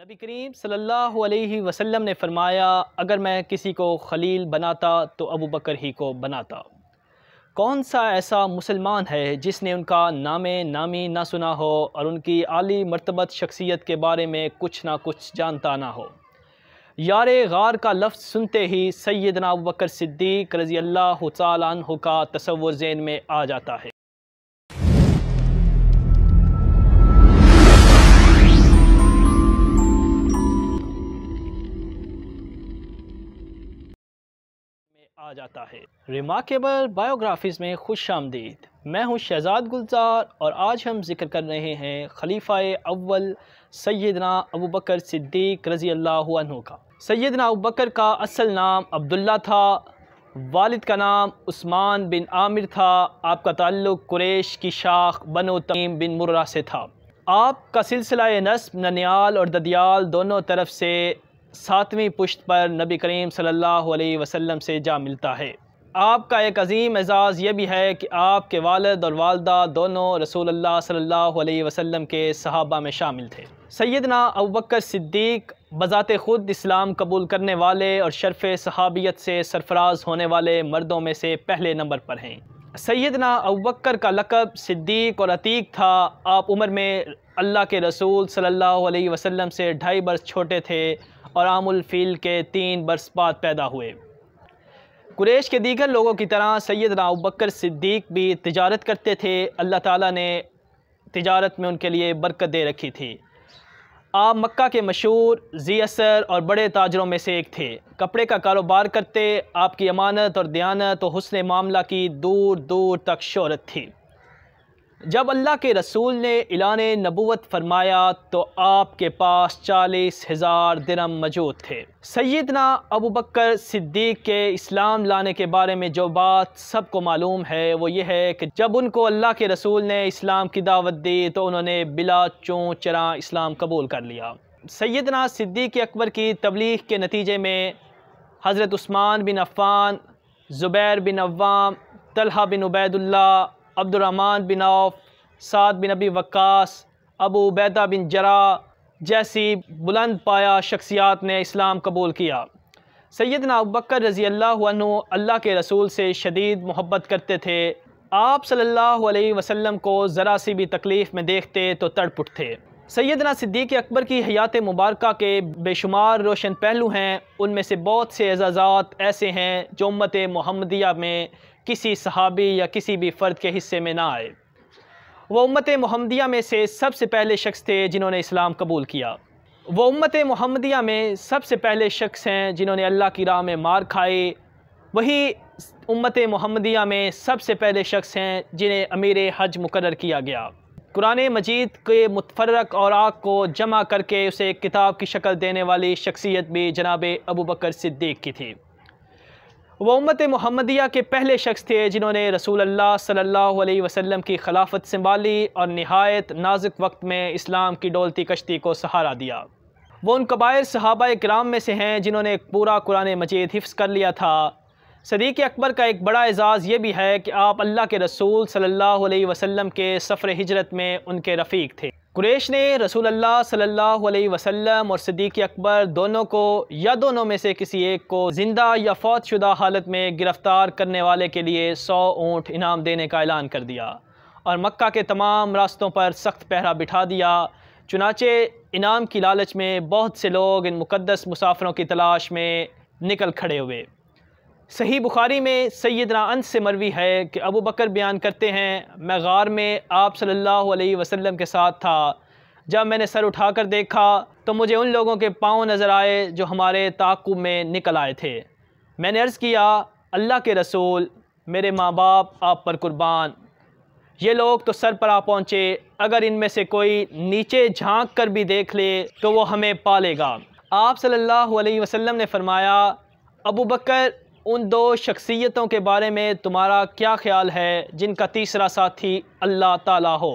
नबी करीम सल्लल्लाहु अलैहि वसल्लम ने फरमाया अगर मैं किसी को खलील बनाता तो अबू बकर ही को बनाता कौन सा ऐसा मुसलमान है जिसने उनका नाम नामी ना सुना हो और उनकी आली मरतबत शख्सियत के बारे में कुछ ना कुछ जानता ना हो यार गार का लफ्ज़ सुनते ही सैदना अबू बकर सिद्दीक रज़ी अल्लाह तु का तस्वुर जहन में आ जाता है आ जाता है रिमार्केबल बायोग्राफीज़ में खुश आमदीद मैं हूँ शहजाद गुलजार और आज हम जिक्र कर रहे हैं खलीफ़ा अव्वल सैदना अबू बकर सिद्दीक रज़ी अल्लाह का सैदना अबू बकर का असल नाम अब्दुल्ला था वालिद का नाम उस्मान बिन आमिर था आपका ताल्लुक कुरेश की शाख बनो तमीम बिन मुर्रा से था आपका सिलसिला नस्ब ननियाल और ददियाल दोनों तरफ से सातवीं पुश्त पर नबी करीम सल्लल्लाहु अलैहि वसल्लम से जा मिलता है आपका एक अजीम एज़ाज़ यह भी है कि आपके वालद और वालदा दोनों रसूल अल्लाह सल्लल्लाहु अलैहि वसल्लम के सहाबा में शामिल थे सैदना अबकर सिद्दीक बज़ात ख़ुद इस्लाम कबूल करने वाले और शरफ़ सहाबियत से सरफराज होने वाले मर्दों में से पहले नंबर पर हैं सैदना अबकर का लकब सिद्दीक और अतीक था आप उम्र में अल्लाह के रसूल सल्लल्लाहु अलैहि वसल्लम से ढाई बरस छोटे थे और आमुलफ़ील के तीन बरस बाद पैदा हुए कुरेश के दीगर लोगों की तरह सैद बकर सिद्दीक भी तजारत करते थे अल्लाह ताला ने तजारत में उनके लिए बरकत दे रखी थी आप मक्का के मशहूर जीअसर और बड़े ताजरों में से एक थे कपड़े का कारोबार करते आपकी अमानत और दयानत और हसन मामला की दूर दूर तक शहरत थी जब अल्लाह के रसूल ने इलान नबूत फरमाया तो आपके पास चालीस हज़ार दिनम मौजूद थे सैदना अबू बकर सिद्दीक के इस्लाम लाने के बारे में जो बात सबको मालूम है वो ये है कि जब उनको अल्लाह के रसूल ने इस्लाम की दावत दी तो उन्होंने बिला चूँ चरा इस्लाम कबूल कर लिया सैदना सिद्दीक अकबर की तबलीग के नतीजे में हज़रत उस्मान बिन अफ़ान ज़ुबैर बिन अवाम तलहा बिन उबैदुल्ला अब्दुलरहमान बिन औफ साद बिन अबी वक्स अबू उबैदा बिन जरा जैसी बुलंद पाया शख्सियात ने इस्लाम कबूल किया सैदना अबकर रज़ी अल्लाह अल्लाह के रसूल से शदीद मोहब्बत करते थे आप सल्लल्लाहु अलैहि वसल्लम को ज़रा सी भी तकलीफ़ में देखते तो तड़प उठते सैदना सिद्दीक़ अकबर की हयात मुबारक के बेशुमार रोशन पहलू हैं उनमें से बहुत से एजाज़ात ऐसे हैं जो उम्मत महमदिया में किसी सहाबी या किसी भी फ़र्द के हिस्से में ना आए वह उम्मत महमदिया में से सबसे पहले शख्स थे जिन्होंने इस्लाम कबूल किया वह उम्मत महमदिया में सबसे पहले शख्स हैं जिन्होंने अल्लाह की राह में मार खाई वही उम्मत महमदिया में सबसे पहले शख्स हैं जिन्हें अमीर हज मुकर किया गया कुरान मजीद के मुतफरक और आग को जमा करके उसे किताब की शक्ल देने वाली शख्सियत भी जनाब अबू बकर सिद्दीक की थी वह उम्मत मोहम्मदिया के पहले शख्स थे जिन्होंने रसूल अल्लाह सल्लल्लाहु अलैहि वसल्लम की खिलाफत संभाली और नहायत नाजुक वक्त में इस्लाम की डोलती कश्ती को सहारा दिया वो उन कबायर सहाबा कराम में से हैं जिन्होंने पूरा कुरान मजीद हिफ्स कर लिया था सदीक अकबर का एक बड़ा एजाज़ ये भी है कि आप अल्लाह के रसूल सल्लल्लाहु अलैहि वसल्लम के सफ़र हिजरत में उनके रफ़ीक थे कुरेश ने रसूल अल्लाह सल्लल्लाहु अलैहि वसल्लम और सदीक़ अकबर दोनों को या दोनों में से किसी एक को ज़िंदा या फौत शुदा हालत में गिरफ़्तार करने वाले के लिए सौ ऊँट इनाम देने का ऐलान कर दिया और मक्का के तमाम रास्तों पर सख्त पहरा बिठा दिया चुनाचे इनाम की लालच में बहुत से लोग इन मुकदस मुसाफरों की तलाश में निकल खड़े हुए सही बुखारी में सैदना अन से मरवी है कि अबू बकर बयान करते हैं मैं गार में आप सल्लल्लाहु अलैहि वसल्लम के साथ था जब मैंने सर उठाकर देखा तो मुझे उन लोगों के पाँव नज़र आए जो हमारे ताकुब में निकल आए थे मैंने अर्ज़ किया अल्लाह के रसूल मेरे माँ बाप आप पर कुर्बान ये लोग तो सर पर आ पहुँचे अगर इनमें से कोई नीचे झाँक कर भी देख ले तो वह हमें पालेगा आप सल्ला वसम ने फरमाया अबू बकर उन दो शख्सियतों के बारे में तुम्हारा क्या ख्याल है जिनका तीसरा साथी अल्लाह ताला हो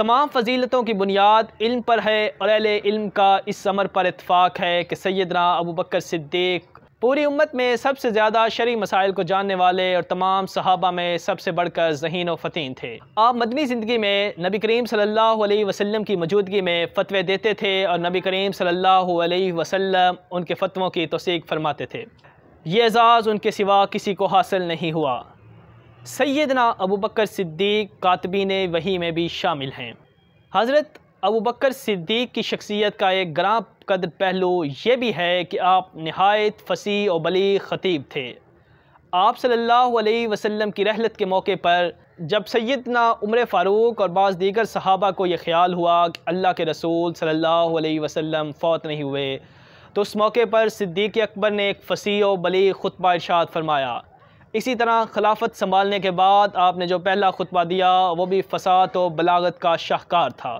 तमाम फजीलतों की बुनियाद इल्म पर है और अहल इल्म का इस समर पर इतफ़ाक़ है कि सैदना अबू बकर सिद्दीक पूरी उम्मत में सबसे ज़्यादा शरी मसाइल को जानने वाले और तमाम सहाबा में सबसे बढ़कर जहन व फ़तीन थे आप मदनी ज़िंदगी में नबी करीम सल्लल्लाहु अलैहि वसल्लम की मौजूदगी में फ़तवे देते थे और नबी करीम सल्लल्लाहु अलैहि वसल्लम उनके फ़तवों की तोसीक फरमाते थे ये एज़ाज़ उनके सिवा किसी को हासिल नहीं हुआ सैदना अबू बकर सिद्दीक कातबी ने वही में भी शामिल हैं हज़रत अबू बकर सिद्दीक की शख्सियत का एक ग्राम कदर पहलू ये भी है कि आप नहायत फसी और बली ख़तीब थे आप सल्लल्लाहु अलैहि वसल्लम की रहलत के मौके पर जब सैदना उम्र फ़ारूक और बाज़ दीगर सहाबा को यह ख्याल हुआ कि अल्लाह के रसूल सल्लल्लाहु अलैहि वसल्लम फ़ौत नहीं हुए तो उस मौके पर सिद्दीक अकबर ने एक फसी व बली खुतबा इरशाद फरमाया इसी तरह खिलाफत संभालने के बाद आपने जो पहला खुतबा दिया वो भी फसाद व बलागत का शाहकार था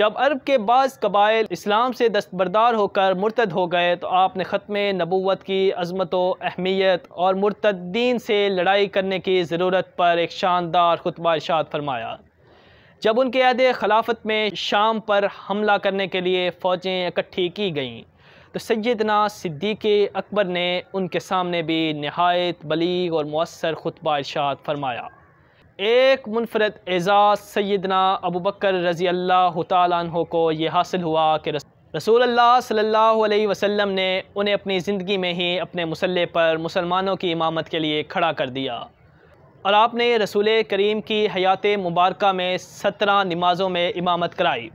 जब अरब के बाद कबाइल इस्लाम से दस्तबरदार होकर मुर्तद हो गए तो आपने ख़त्म नबूत की अजमत व अहमियत और मुर्तदीन से लड़ाई करने की ज़रूरत पर एक शानदार खुतबा इरशाद फरमाया जब उनके अहद खिलाफत में शाम पर हमला करने के लिए फ़ौजें इकट्ठी की गईं तो सैदना सिद्दीक अकबर ने उनके सामने भी नहायत बलीग और मौसर खुतबा इर्शाद फरमाया एक मुनफरद एज़ाज़ सैदना अबू बकर रज़ी अल्लाह तहों को ये हासिल हुआ कि रसूल अल्लाह सल्लल्लाहु अलैहि वसल्लम ने उन्हें अपनी ज़िंदगी में ही अपने मसल्ले पर मुसलमानों की इमामत के लिए खड़ा कर दिया और आपने रसूल करीम की हयात मुबारक में सत्रह नमाज़ों में इमामत कराई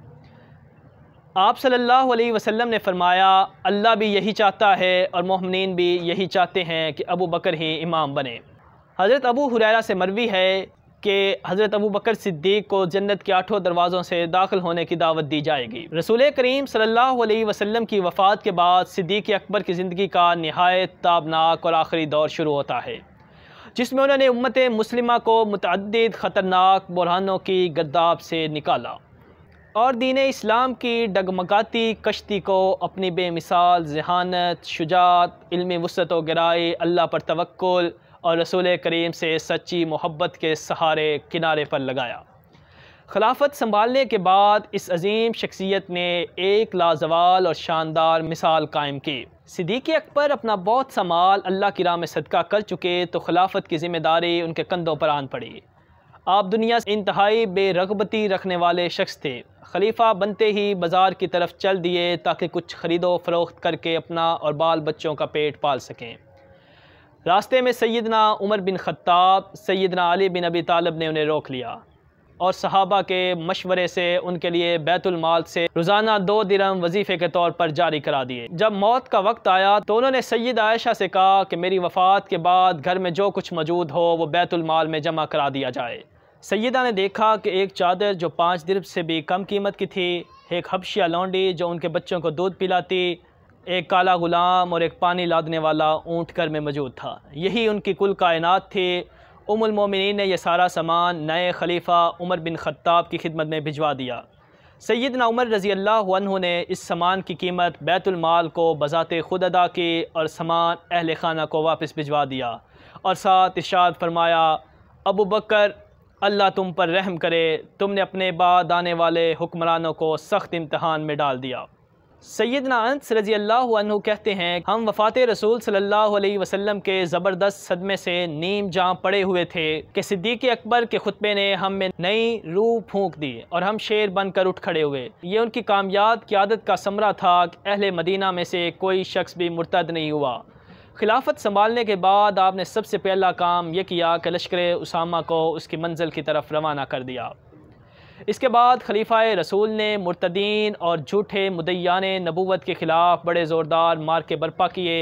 आप सल्लल्लाहु अलैहि वसल्लम ने फरमाया अल्लाह भी यही चाहता है और मोहमिन भी यही चाहते हैं कि अबू बकर ही इमाम बने हज़रत अबू हुरैरा से मरवी है कि हज़रत अबू बकर सिद्दीक को जन्नत के आठों दरवाज़ों से दाखिल होने की दावत दी जाएगी रसूल करीम सल्लल्लाहु अलैहि वसल्लम की वफ़ात के बाद सिद्दीक अकबर की ज़िंदगी का नहायत ताबनाक और आखिरी दौर शुरू होता है जिसमें उन्होंने उम्मत मुस्लिमा को मतदद ख़तरनाक बुरहानों की गर्दाब से निकाला और दीन इस्लाम की डगमगाती कश्ती को अपनी बेमिसाल जहानत शुजात इल्म वसत व गराई अल्लाह पर तवक्ल और रसूल करीम से सच्ची मोहब्बत के सहारे किनारे पर लगाया खिलाफत संभालने के बाद इस अजीम शख्सियत ने एक लाजवाल और शानदार मिसाल कायम की सिद्दीक अकबर अपना बहुत सा माल अल्लाह की राह में सदका कर चुके तो खिलाफत की जिम्मेदारी उनके कंधों पर आन पड़ी आप दुनिया से इंतहाई बेरगबती रखने वाले शख्स थे खलीफा बनते ही बाज़ार की तरफ चल दिए ताकि कुछ ख़रीदो फरोख्त करके अपना और बाल बच्चों का पेट पाल सकें रास्ते में सैदना उमर बिन ख़त्ताब सैदना अली बिन अबी तालब ने उन्हें रोक लिया और सहाबा के मशवरे से उनके लिए बैतुलमाल से रोज़ाना दो दिरम वजीफ़े के तौर पर जारी करा दिए जब मौत का वक्त आया तो उन्होंने सैद आयशा से कहा कि मेरी वफ़ात के बाद घर में जो कुछ मौजूद हो वो बैतुलमाल में जमा करा दिया जाए सैदा ने देखा कि एक चादर जो पाँच दिन से भी कम कीमत की थी एक हबशिया लौंडी जो उनके बच्चों को दूध पिलाती एक काला गुलाम और एक पानी लादने वाला ऊँट कर में मौजूद था यही उनकी कुल कायनात थी उमुलमोमिन ने यह सारा सामान नए खलीफा उमर बिन खत्ताब की खिदमत में भिजवा दिया ना उमर रज़ी अल्लाह ने इस सामान की कीमत बैतुलमाल को बज़ात खुद अदा की और सामान अहल खाना को वापस भिजवा दिया और साथ इशाद फरमाया अबू बकर अल्लाह तुम पर रहम करे तुमने अपने बाद आने वाले हुक्मरानों को सख्त इम्तहान में डाल दिया सैदना अनस रजी अल्लाह कहते हैं हम वफ़ात रसूल सल्ला वसम के ज़बरदस्त सदमे से नीम जहाँ पड़े हुए थे कि सिद्दीक़ अकबर के खुतबे ने हम में नई रूह फूँक दी और हम शेर बनकर उठ खड़े हुए ये उनकी कामयाब की आदत का समरा था कि अहल मदीना में से कोई शख्स भी मुर्तद नहीं हुआ खिलाफत संभालने के बाद आपने सबसे पहला काम यह किया कि लश्कर उसामा को उसकी मंजिल की तरफ रवाना कर दिया इसके बाद खलीफ़ा रसूल ने मुर्तदीन और झूठे मुदैयान नबूत के ख़िलाफ़ बड़े ज़ोरदार मार के बर्पा किए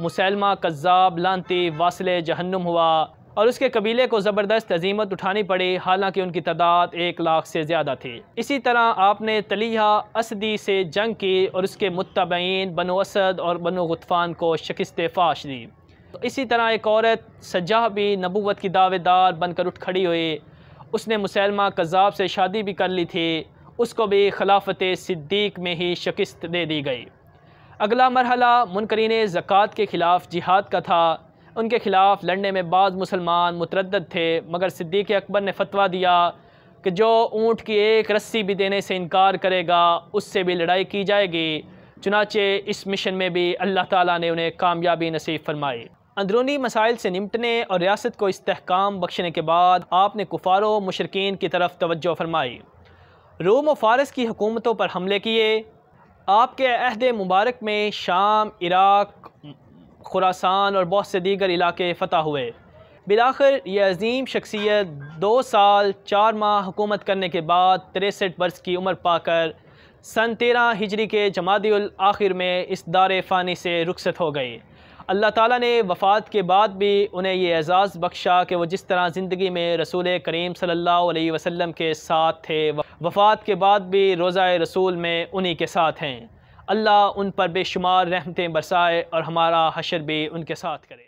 मुसलमा कज़ाब लानती वासिल जहन्नुम हुआ और उसके कबीले को ज़बरदस्त अजीमत उठानी पड़ी हालांकि उनकी तादाद एक लाख से ज़्यादा थी इसी तरह आपने तलिया असदी से जंग की और उसके मुतबैन बनो असद और बनो गुतफान को शिकस्त फाश दी तो इसी तरह एक औरत सज्जा भी नबूत की दावेदार बनकर उठ खड़ी हुई उसने मुसलमा कज़ाब से शादी भी कर ली थी उसको भी खिलाफत सिद्दीक में ही शिकस्त दे दी गई अगला मरहला मुनकरीन ज़क़़त के ख़िलाफ़ जिहाद का था उनके ख़िलाफ़ लड़ने में बाद मुसलमान मुतरद थे मगर सिद्दीक़ अकबर ने फतवा दिया कि जो ऊँट की एक रस्सी भी देने से इनकार करेगा उससे भी लड़ाई की जाएगी चुनाचे इस मिशन में भी अल्लाह ताला ने उन्हें कामयाबी नसीब फरमाई अंदरूनी मसाइल से निपटने और रियासत को इसकाम बख्शने के बाद आपने कुफ़ारो मशरकिन की तरफ तोज्जो फरमाई रोम और फारस की हुकूमतों पर हमले किए आपके अहद मुबारक में शाम इराक खुरासान और बहुत से दीगर इलाके फ़तह हुए बिलाखिर यह अजीम शख्सियत दो साल चार माह हुकूमत करने के बाद तिरसठ वर्ष की उम्र पाकर सन तेरह हिजरी के जमादिल आखिर में इस दार फ़ानी से रुखसत हो गई अल्लाह ताला ने वफ़ात के बाद भी उन्हें ये एज़ाज़ बख्शा कि वो जिस तरह ज़िंदगी में रसूल करीम सल्लल्लाहु अलैहि वसल्लम के साथ थे वफ़ात के बाद भी रोज़ा रसूल में उन्हीं के साथ हैं अल्लाह उन पर बेशुमार रहमतें बरसाए और हमारा हशर भी उनके साथ करे